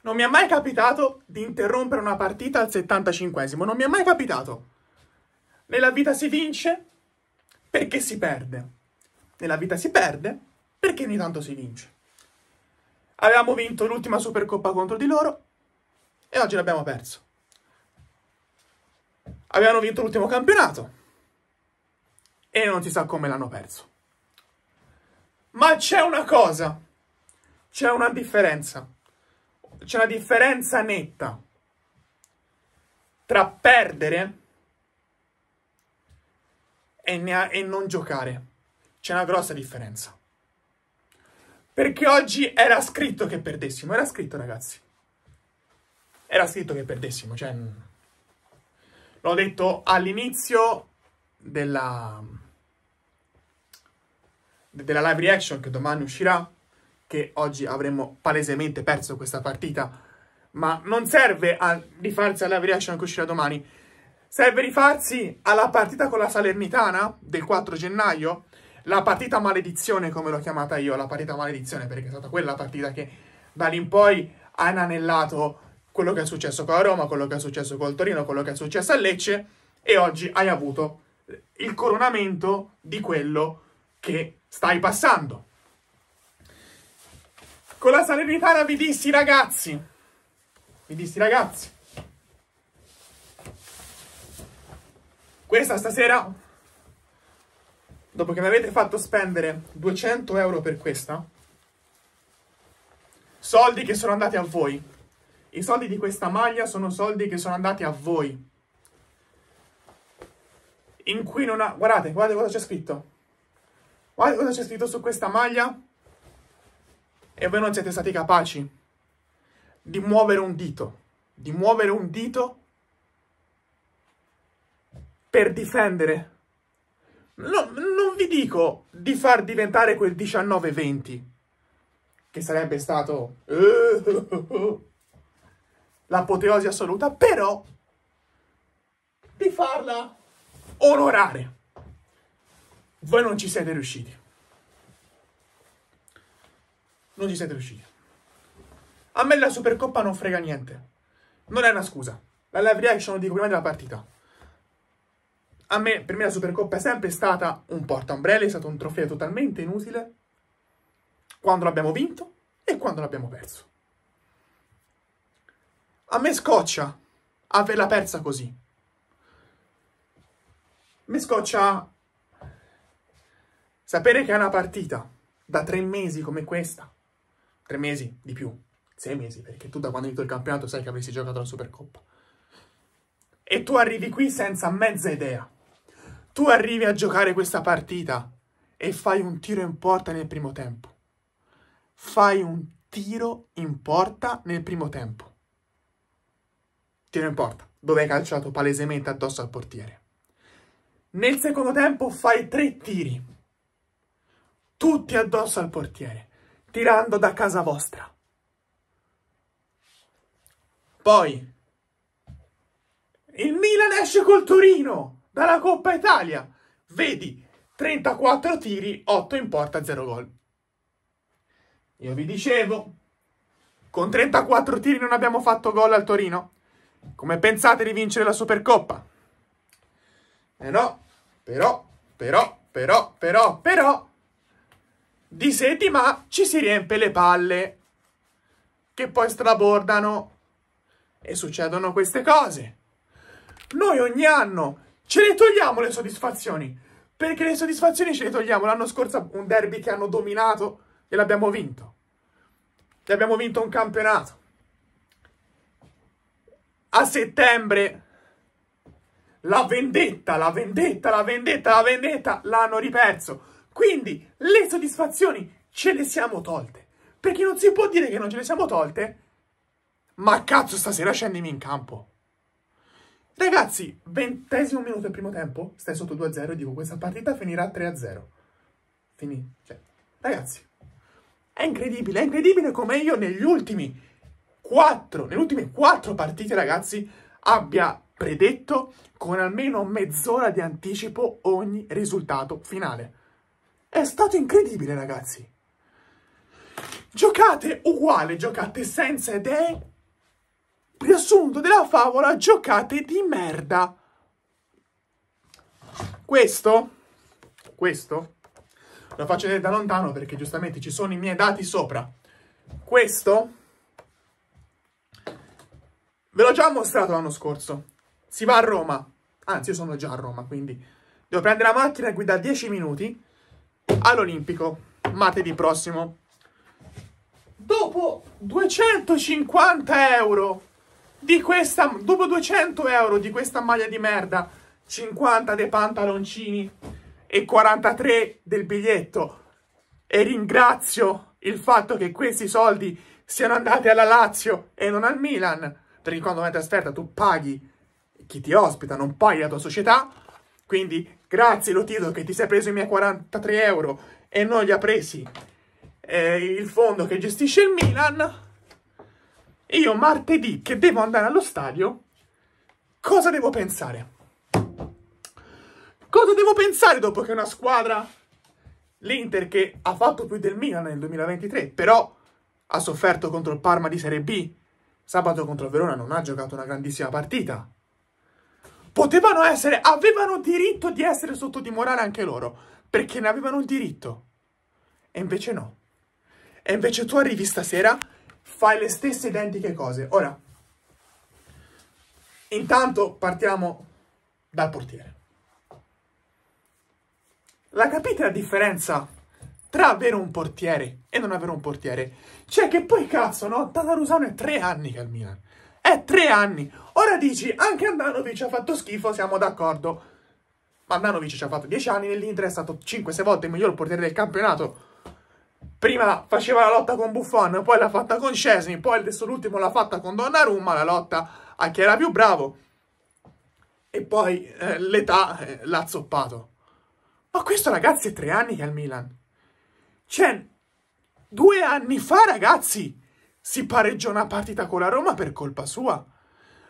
Non mi è mai capitato di interrompere una partita al 75esimo, non mi è mai capitato. Nella vita si vince perché si perde. Nella vita si perde perché ogni tanto si vince. Avevamo vinto l'ultima Supercoppa contro di loro e oggi l'abbiamo perso. Avevano vinto l'ultimo campionato e non si sa come l'hanno perso. Ma c'è una cosa, c'è una differenza c'è una differenza netta tra perdere e, ha, e non giocare. C'è una grossa differenza. Perché oggi era scritto che perdessimo, era scritto ragazzi. Era scritto che perdessimo, cioè l'ho detto all'inizio della della live reaction che domani uscirà che oggi avremmo palesemente perso questa partita. Ma non serve a rifarsi alla variation che uscirà domani. Serve rifarsi alla partita con la Salernitana del 4 gennaio. La partita maledizione, come l'ho chiamata io, la partita maledizione, perché è stata quella partita che da lì in poi ha inanellato quello che è successo con la Roma, quello che è successo col Torino, quello che è successo a Lecce e oggi hai avuto il coronamento di quello che stai passando. Con la Salernitana vi dissi ragazzi. Vi dissi ragazzi. Questa stasera, dopo che mi avete fatto spendere 200 euro per questa, soldi che sono andati a voi. I soldi di questa maglia sono soldi che sono andati a voi. In cui non ha... Guardate, guardate cosa c'è scritto. Guardate cosa c'è scritto su questa maglia e voi non siete stati capaci di muovere un dito, di muovere un dito per difendere. No, non vi dico di far diventare quel 19-20, che sarebbe stato eh, l'apoteosi assoluta, però di farla onorare. Voi non ci siete riusciti non ci siete riusciti. A me la Supercoppa non frega niente. Non è una scusa. La live reaction lo dico prima della partita. A me, per me la Supercoppa è sempre stata un portaombrelli, è stato un trofeo totalmente inutile. Quando l'abbiamo vinto e quando l'abbiamo perso. A me scoccia averla persa così. Mi scoccia sapere che è una partita da tre mesi come questa tre mesi di più, sei mesi, perché tu da quando hai vinto il campionato sai che avresti giocato la Supercoppa. E tu arrivi qui senza mezza idea. Tu arrivi a giocare questa partita e fai un tiro in porta nel primo tempo. Fai un tiro in porta nel primo tempo. Tiro in porta, dove hai calciato palesemente addosso al portiere. Nel secondo tempo fai tre tiri, tutti addosso al portiere tirando da casa vostra. Poi il Milan esce col Torino dalla Coppa Italia. Vedi, 34 tiri, 8 in porta, 0 gol. Io vi dicevo, con 34 tiri non abbiamo fatto gol al Torino. Come pensate di vincere la Supercoppa? Eh no, però, però, però, però, però, di seti, ma ci si riempie le palle che poi strabordano e succedono queste cose. Noi ogni anno ce le togliamo le soddisfazioni, perché le soddisfazioni ce le togliamo. L'anno scorso un derby che hanno dominato e l'abbiamo vinto. E abbiamo vinto un campionato. A settembre la vendetta, la vendetta, la vendetta, la vendetta l'hanno riperso quindi le soddisfazioni ce le siamo tolte. Perché non si può dire che non ce le siamo tolte. Ma cazzo, stasera scendimi in campo. Ragazzi, ventesimo minuto del primo tempo, stai sotto 2-0 dico questa partita finirà 3-0. Finì. Cioè, ragazzi, è incredibile, è incredibile come io negli ultimi 4, nelle ultime 4 partite, ragazzi, abbia predetto con almeno mezz'ora di anticipo ogni risultato finale. È stato incredibile, ragazzi. Giocate uguale, giocate senza idee. Riassunto della favola, giocate di merda. Questo, questo, lo faccio vedere da lontano perché giustamente ci sono i miei dati sopra. Questo ve l'ho già mostrato l'anno scorso. Si va a Roma, anzi io sono già a Roma, quindi devo prendere la macchina e guidare 10 minuti all'Olimpico, martedì prossimo. Dopo 250 euro di questa, dopo 200 euro di questa maglia di merda, 50 dei pantaloncini e 43 del biglietto, e ringrazio il fatto che questi soldi siano andati alla Lazio e non al Milan, perché quando vai in trasferta tu paghi chi ti ospita, non paghi la tua società, quindi grazie Lotito che ti sei preso i miei 43 euro e non li ha presi eh, il fondo che gestisce il Milan. Io martedì che devo andare allo stadio, cosa devo pensare? Cosa devo pensare dopo che una squadra, l'Inter che ha fatto più del Milan nel 2023, però ha sofferto contro il Parma di Serie B, sabato contro il Verona non ha giocato una grandissima partita, potevano essere, avevano diritto di essere sotto di morale anche loro, perché ne avevano il diritto. E invece no. E invece tu arrivi stasera, fai le stesse identiche cose. Ora, intanto partiamo dal portiere. La capite la differenza tra avere un portiere e non avere un portiere? Cioè che poi cazzo, no? Tatarusano è tre anni che al Milan tre anni. Ora dici, anche Andanovic ha fatto schifo, siamo d'accordo. Ma Andanovic ci ha fatto dieci anni nell'Inter, è stato 5-6 volte il miglior portiere del campionato. Prima faceva la lotta con Buffon, poi l'ha fatta con Cesni, poi adesso l'ultimo l'ha fatta con Donnarumma, la lotta a chi era più bravo. E poi eh, l'età eh, l'ha zoppato. Ma questo ragazzi è tre anni che è al Milan. Cioè, due anni fa ragazzi si pareggia una partita con la Roma per colpa sua.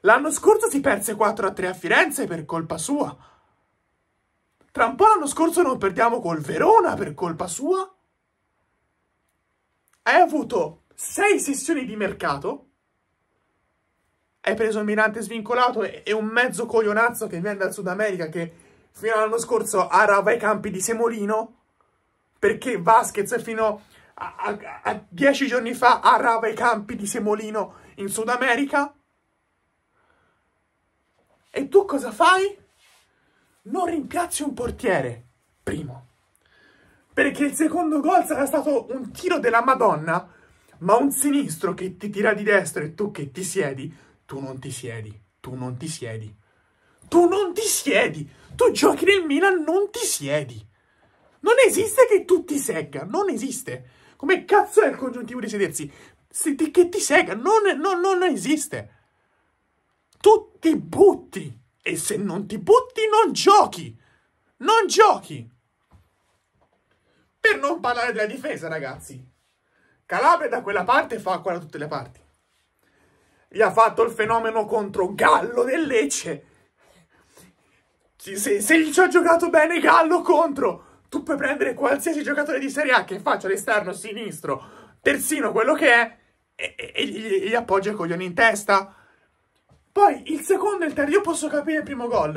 L'anno scorso si perse 4-3 a, Firenze per colpa sua. Tra un po' l'anno scorso non perdiamo col Verona per colpa sua. Hai avuto 6 sessioni di mercato. Hai preso il mirante svincolato e, e un mezzo coglionazzo che viene dal Sud America che fino all'anno scorso arava i campi di Semolino perché Vasquez fino a a, a, dieci giorni fa a Rava i campi di Semolino in Sud America. E tu cosa fai? Non rimpiazzi un portiere, primo. Perché il secondo gol sarà stato un tiro della Madonna, ma un sinistro che ti tira di destra e tu che ti siedi, tu non ti siedi, tu non ti siedi. Tu non ti siedi, tu giochi nel Milan, non ti siedi. Non esiste che tu ti segga, non esiste. Come cazzo è il congiuntivo di sedersi? Se ti, che ti sega, non, non, non esiste. Tu ti butti. E se non ti butti, non giochi. Non giochi. Per non parlare della difesa, ragazzi. Calabria da quella parte fa qua da tutte le parti. Gli ha fatto il fenomeno contro Gallo del Lecce. se, se gli ci ha giocato bene Gallo contro tu puoi prendere qualsiasi giocatore di Serie A che faccia l'esterno sinistro, terzino, quello che è, e, e, e gli, gli appoggia i coglioni in testa. Poi il secondo e il terzo, io posso capire il primo gol.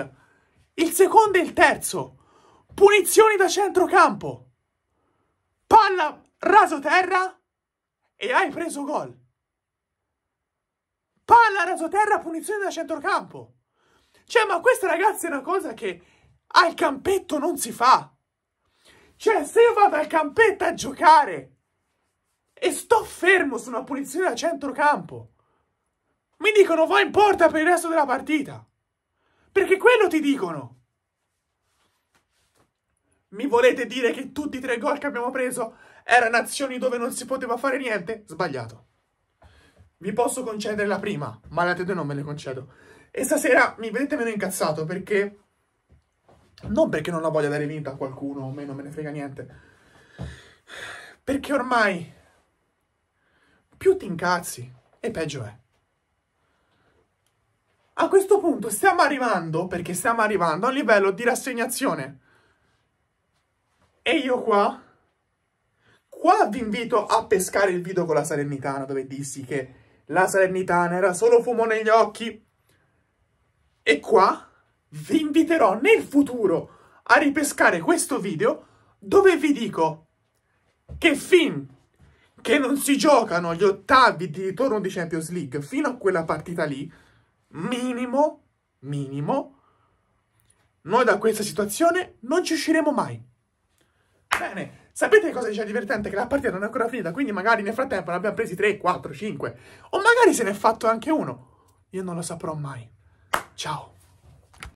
Il secondo e il terzo, punizioni da centrocampo, palla raso terra e hai preso gol. Palla raso terra, punizione da centrocampo. Cioè, ma questa ragazza è una cosa che al campetto non si fa. Cioè, se io vado al campetto a giocare e sto fermo su una punizione da centrocampo, mi dicono vai in porta per il resto della partita. Perché quello ti dicono. Mi volete dire che tutti i tre gol che abbiamo preso erano azioni dove non si poteva fare niente? Sbagliato. Vi posso concedere la prima, ma le altre due non me le concedo. E stasera mi vedete meno incazzato perché non perché non la voglia dare vinta a qualcuno, o me me ne frega niente. Perché ormai più ti incazzi e peggio è. A questo punto stiamo arrivando, perché stiamo arrivando, a un livello di rassegnazione. E io qua, qua vi invito a pescare il video con la Salernitana, dove dissi che la Salernitana era solo fumo negli occhi. E qua vi inviterò nel futuro a ripescare questo video dove vi dico che fin che non si giocano gli ottavi di ritorno di Champions League fino a quella partita lì, minimo, minimo, noi da questa situazione non ci usciremo mai. Bene, Sapete cosa c'è divertente? Che la partita non è ancora finita, quindi magari nel frattempo ne abbiamo presi 3, 4, 5 o magari se ne è fatto anche uno. Io non lo saprò mai. Ciao.